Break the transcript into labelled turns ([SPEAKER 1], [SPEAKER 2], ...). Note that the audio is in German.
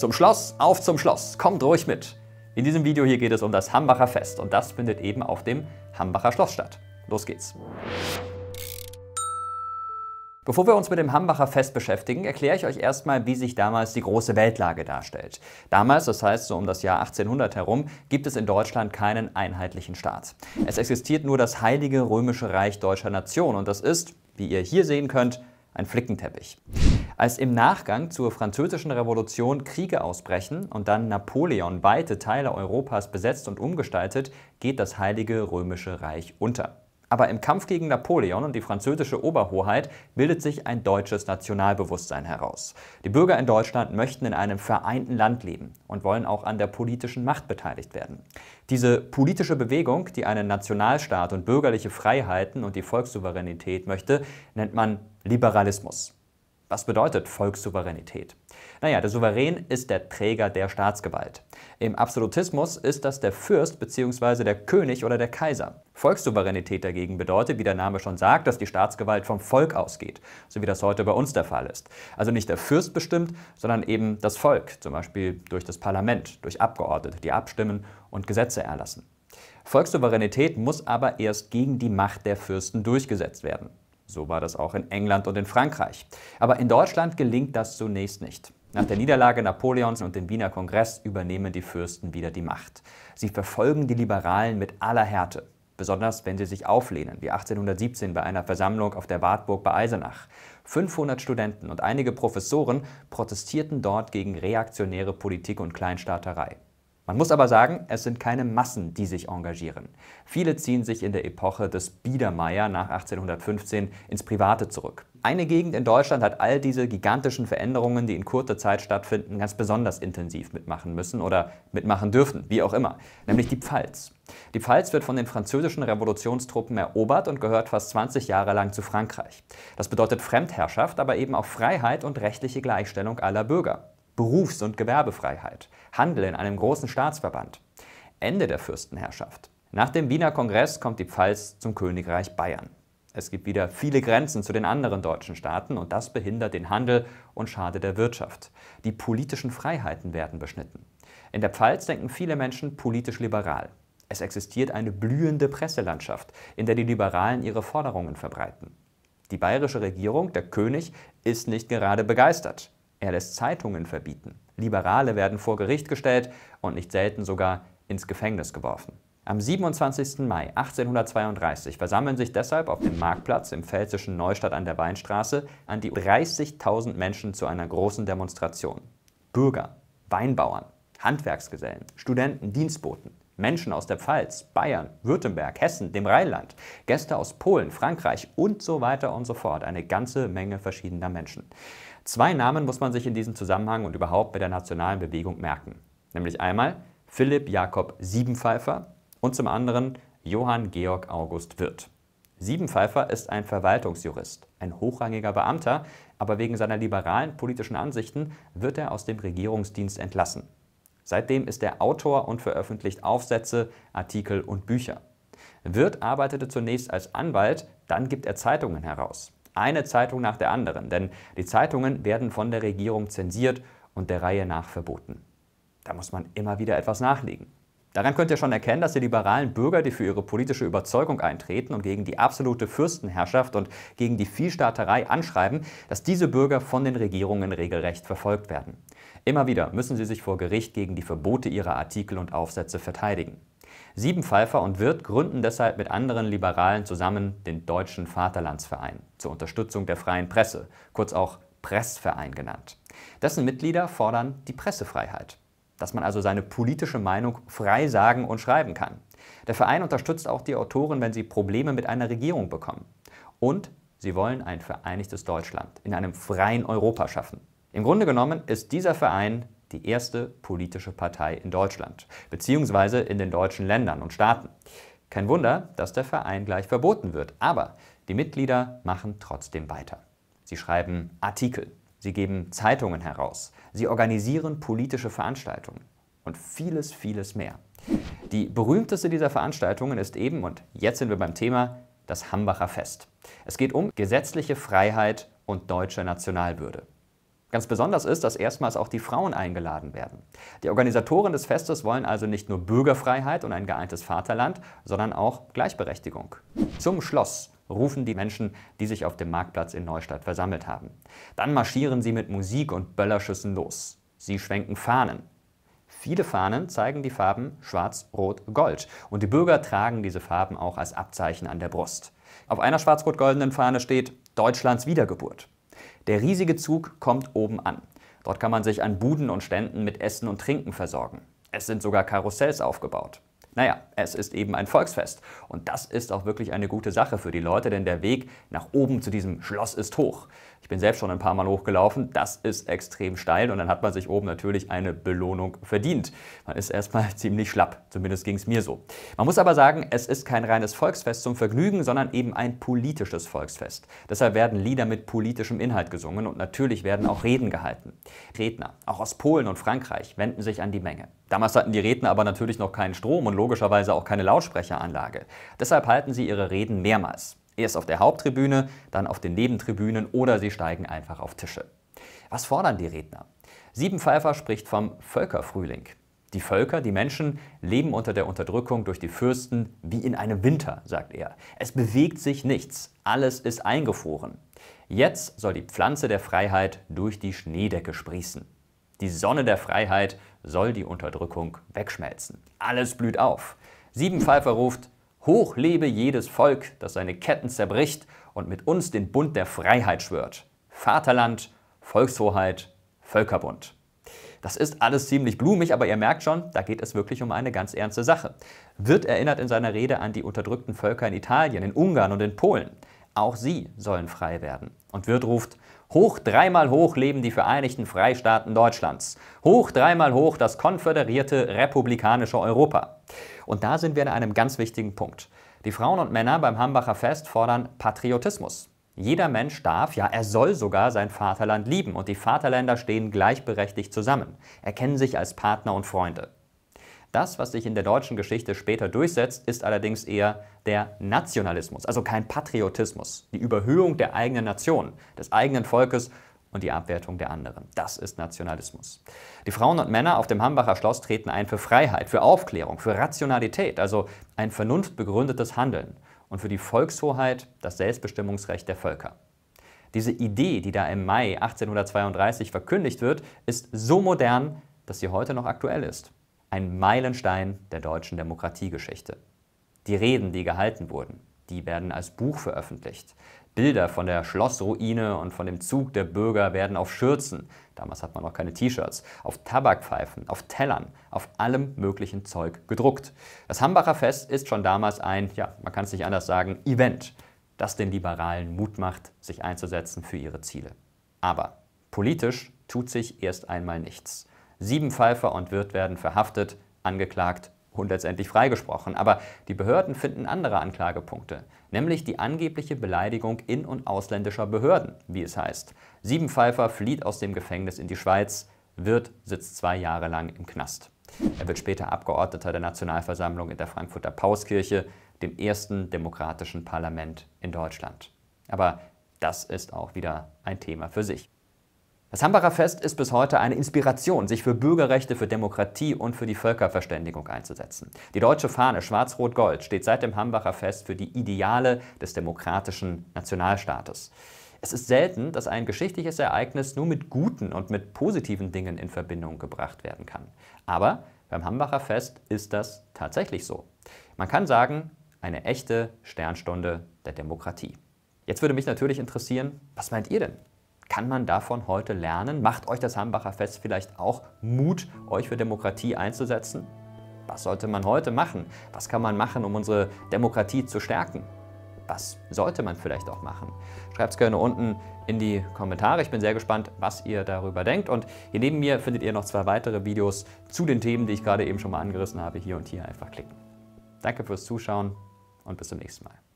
[SPEAKER 1] Zum Schloss, auf zum Schloss, kommt ruhig mit. In diesem Video hier geht es um das Hambacher Fest und das findet eben auf dem Hambacher Schloss statt. Los geht's. Bevor wir uns mit dem Hambacher Fest beschäftigen, erkläre ich euch erstmal, wie sich damals die große Weltlage darstellt. Damals, das heißt so um das Jahr 1800 herum, gibt es in Deutschland keinen einheitlichen Staat. Es existiert nur das Heilige Römische Reich deutscher Nation und das ist, wie ihr hier sehen könnt, ein Flickenteppich. Als im Nachgang zur Französischen Revolution Kriege ausbrechen und dann Napoleon weite Teile Europas besetzt und umgestaltet, geht das Heilige Römische Reich unter. Aber im Kampf gegen Napoleon und die französische Oberhoheit bildet sich ein deutsches Nationalbewusstsein heraus. Die Bürger in Deutschland möchten in einem vereinten Land leben und wollen auch an der politischen Macht beteiligt werden. Diese politische Bewegung, die einen Nationalstaat und bürgerliche Freiheiten und die Volkssouveränität möchte, nennt man Liberalismus. Was bedeutet Volkssouveränität? Naja, der Souverän ist der Träger der Staatsgewalt. Im Absolutismus ist das der Fürst bzw. der König oder der Kaiser. Volkssouveränität dagegen bedeutet, wie der Name schon sagt, dass die Staatsgewalt vom Volk ausgeht, so wie das heute bei uns der Fall ist. Also nicht der Fürst bestimmt, sondern eben das Volk, zum Beispiel durch das Parlament, durch Abgeordnete, die abstimmen und Gesetze erlassen. Volkssouveränität muss aber erst gegen die Macht der Fürsten durchgesetzt werden. So war das auch in England und in Frankreich. Aber in Deutschland gelingt das zunächst nicht. Nach der Niederlage Napoleons und dem Wiener Kongress übernehmen die Fürsten wieder die Macht. Sie verfolgen die Liberalen mit aller Härte, besonders wenn sie sich auflehnen, wie 1817 bei einer Versammlung auf der Wartburg bei Eisenach. 500 Studenten und einige Professoren protestierten dort gegen reaktionäre Politik und Kleinstaaterei. Man muss aber sagen, es sind keine Massen, die sich engagieren. Viele ziehen sich in der Epoche des Biedermeier nach 1815 ins Private zurück. Eine Gegend in Deutschland hat all diese gigantischen Veränderungen, die in kurzer Zeit stattfinden, ganz besonders intensiv mitmachen müssen oder mitmachen dürfen, wie auch immer, nämlich die Pfalz. Die Pfalz wird von den französischen Revolutionstruppen erobert und gehört fast 20 Jahre lang zu Frankreich. Das bedeutet Fremdherrschaft, aber eben auch Freiheit und rechtliche Gleichstellung aller Bürger. Berufs- und Gewerbefreiheit, Handel in einem großen Staatsverband. Ende der Fürstenherrschaft. Nach dem Wiener Kongress kommt die Pfalz zum Königreich Bayern. Es gibt wieder viele Grenzen zu den anderen deutschen Staaten und das behindert den Handel und schadet der Wirtschaft. Die politischen Freiheiten werden beschnitten. In der Pfalz denken viele Menschen politisch liberal. Es existiert eine blühende Presselandschaft, in der die Liberalen ihre Forderungen verbreiten. Die bayerische Regierung, der König, ist nicht gerade begeistert. Er lässt Zeitungen verbieten. Liberale werden vor Gericht gestellt und nicht selten sogar ins Gefängnis geworfen. Am 27. Mai 1832 versammeln sich deshalb auf dem Marktplatz im pfälzischen Neustadt an der Weinstraße an die 30.000 Menschen zu einer großen Demonstration. Bürger, Weinbauern, Handwerksgesellen, Studenten, Dienstboten, Menschen aus der Pfalz, Bayern, Württemberg, Hessen, dem Rheinland, Gäste aus Polen, Frankreich und so weiter und so fort. Eine ganze Menge verschiedener Menschen. Zwei Namen muss man sich in diesem Zusammenhang und überhaupt bei der nationalen Bewegung merken. Nämlich einmal Philipp Jakob Siebenpfeifer und zum anderen Johann Georg August Wirth. Siebenpfeifer ist ein Verwaltungsjurist, ein hochrangiger Beamter, aber wegen seiner liberalen politischen Ansichten wird er aus dem Regierungsdienst entlassen. Seitdem ist er Autor und veröffentlicht Aufsätze, Artikel und Bücher. Wirth arbeitete zunächst als Anwalt, dann gibt er Zeitungen heraus. Eine Zeitung nach der anderen, denn die Zeitungen werden von der Regierung zensiert und der Reihe nach verboten. Da muss man immer wieder etwas nachlegen. Daran könnt ihr schon erkennen, dass die liberalen Bürger, die für ihre politische Überzeugung eintreten und gegen die absolute Fürstenherrschaft und gegen die Vielstaaterei anschreiben, dass diese Bürger von den Regierungen regelrecht verfolgt werden. Immer wieder müssen sie sich vor Gericht gegen die Verbote ihrer Artikel und Aufsätze verteidigen. Siebenpfeifer und Wirth gründen deshalb mit anderen Liberalen zusammen den Deutschen Vaterlandsverein zur Unterstützung der freien Presse, kurz auch Pressverein genannt. Dessen Mitglieder fordern die Pressefreiheit, dass man also seine politische Meinung frei sagen und schreiben kann. Der Verein unterstützt auch die Autoren, wenn sie Probleme mit einer Regierung bekommen. Und sie wollen ein vereinigtes Deutschland in einem freien Europa schaffen. Im Grunde genommen ist dieser Verein die erste politische Partei in Deutschland, beziehungsweise in den deutschen Ländern und Staaten. Kein Wunder, dass der Verein gleich verboten wird, aber die Mitglieder machen trotzdem weiter. Sie schreiben Artikel, sie geben Zeitungen heraus, sie organisieren politische Veranstaltungen und vieles, vieles mehr. Die berühmteste dieser Veranstaltungen ist eben, und jetzt sind wir beim Thema, das Hambacher Fest. Es geht um gesetzliche Freiheit und deutsche Nationalwürde. Ganz besonders ist, dass erstmals auch die Frauen eingeladen werden. Die Organisatoren des Festes wollen also nicht nur Bürgerfreiheit und ein geeintes Vaterland, sondern auch Gleichberechtigung. Zum Schloss rufen die Menschen, die sich auf dem Marktplatz in Neustadt versammelt haben. Dann marschieren sie mit Musik und Böllerschüssen los. Sie schwenken Fahnen. Viele Fahnen zeigen die Farben Schwarz, Rot, Gold und die Bürger tragen diese Farben auch als Abzeichen an der Brust. Auf einer schwarz-rot-goldenen Fahne steht Deutschlands Wiedergeburt. Der riesige Zug kommt oben an. Dort kann man sich an Buden und Ständen mit Essen und Trinken versorgen. Es sind sogar Karussells aufgebaut. Naja, es ist eben ein Volksfest. Und das ist auch wirklich eine gute Sache für die Leute, denn der Weg nach oben zu diesem Schloss ist hoch. Ich bin selbst schon ein paar Mal hochgelaufen. Das ist extrem steil und dann hat man sich oben natürlich eine Belohnung verdient. Man ist erstmal ziemlich schlapp, zumindest ging es mir so. Man muss aber sagen, es ist kein reines Volksfest zum Vergnügen, sondern eben ein politisches Volksfest. Deshalb werden Lieder mit politischem Inhalt gesungen und natürlich werden auch Reden gehalten. Redner, auch aus Polen und Frankreich, wenden sich an die Menge. Damals hatten die Redner aber natürlich noch keinen Strom und logischerweise auch keine Lautsprecheranlage. Deshalb halten sie ihre Reden mehrmals. Erst auf der Haupttribüne, dann auf den Nebentribünen oder sie steigen einfach auf Tische. Was fordern die Redner? Siebenpfeifer spricht vom Völkerfrühling. Die Völker, die Menschen, leben unter der Unterdrückung durch die Fürsten wie in einem Winter, sagt er. Es bewegt sich nichts, alles ist eingefroren. Jetzt soll die Pflanze der Freiheit durch die Schneedecke sprießen. Die Sonne der Freiheit soll die Unterdrückung wegschmelzen. Alles blüht auf. Siebenpfeifer ruft, Hoch lebe jedes Volk, das seine Ketten zerbricht und mit uns den Bund der Freiheit schwört. Vaterland, Volkshoheit, Völkerbund. Das ist alles ziemlich blumig, aber ihr merkt schon, da geht es wirklich um eine ganz ernste Sache. Wird erinnert in seiner Rede an die unterdrückten Völker in Italien, in Ungarn und in Polen. Auch sie sollen frei werden. Und Wirth ruft, Hoch dreimal hoch leben die Vereinigten Freistaaten Deutschlands. Hoch dreimal hoch das konföderierte republikanische Europa. Und da sind wir an einem ganz wichtigen Punkt. Die Frauen und Männer beim Hambacher Fest fordern Patriotismus. Jeder Mensch darf, ja, er soll sogar sein Vaterland lieben und die Vaterländer stehen gleichberechtigt zusammen, erkennen sich als Partner und Freunde. Das, was sich in der deutschen Geschichte später durchsetzt, ist allerdings eher der Nationalismus, also kein Patriotismus, die Überhöhung der eigenen Nation, des eigenen Volkes und die Abwertung der anderen. Das ist Nationalismus. Die Frauen und Männer auf dem Hambacher Schloss treten ein für Freiheit, für Aufklärung, für Rationalität, also ein vernunftbegründetes Handeln und für die Volkshoheit, das Selbstbestimmungsrecht der Völker. Diese Idee, die da im Mai 1832 verkündigt wird, ist so modern, dass sie heute noch aktuell ist ein Meilenstein der deutschen Demokratiegeschichte. Die Reden, die gehalten wurden, die werden als Buch veröffentlicht. Bilder von der Schlossruine und von dem Zug der Bürger werden auf Schürzen, damals hat man noch keine T-Shirts, auf Tabakpfeifen, auf Tellern, auf allem möglichen Zeug gedruckt. Das Hambacher Fest ist schon damals ein, ja, man kann es nicht anders sagen, Event, das den Liberalen Mut macht, sich einzusetzen für ihre Ziele. Aber politisch tut sich erst einmal nichts. Sieben Pfeifer und Wirt werden verhaftet, angeklagt und letztendlich freigesprochen. Aber die Behörden finden andere Anklagepunkte, nämlich die angebliche Beleidigung in- und ausländischer Behörden, wie es heißt. Sieben Pfeifer flieht aus dem Gefängnis in die Schweiz, Wirt sitzt zwei Jahre lang im Knast. Er wird später Abgeordneter der Nationalversammlung in der Frankfurter Pauskirche, dem ersten demokratischen Parlament in Deutschland. Aber das ist auch wieder ein Thema für sich. Das Hambacher Fest ist bis heute eine Inspiration, sich für Bürgerrechte, für Demokratie und für die Völkerverständigung einzusetzen. Die deutsche Fahne Schwarz-Rot-Gold steht seit dem Hambacher Fest für die Ideale des demokratischen Nationalstaates. Es ist selten, dass ein geschichtliches Ereignis nur mit guten und mit positiven Dingen in Verbindung gebracht werden kann. Aber beim Hambacher Fest ist das tatsächlich so. Man kann sagen, eine echte Sternstunde der Demokratie. Jetzt würde mich natürlich interessieren, was meint ihr denn? kann man davon heute lernen? Macht euch das Hambacher Fest vielleicht auch Mut, euch für Demokratie einzusetzen? Was sollte man heute machen? Was kann man machen, um unsere Demokratie zu stärken? Was sollte man vielleicht auch machen? Schreibt es gerne unten in die Kommentare. Ich bin sehr gespannt, was ihr darüber denkt. Und hier neben mir findet ihr noch zwei weitere Videos zu den Themen, die ich gerade eben schon mal angerissen habe. Hier und hier einfach klicken. Danke fürs Zuschauen und bis zum nächsten Mal.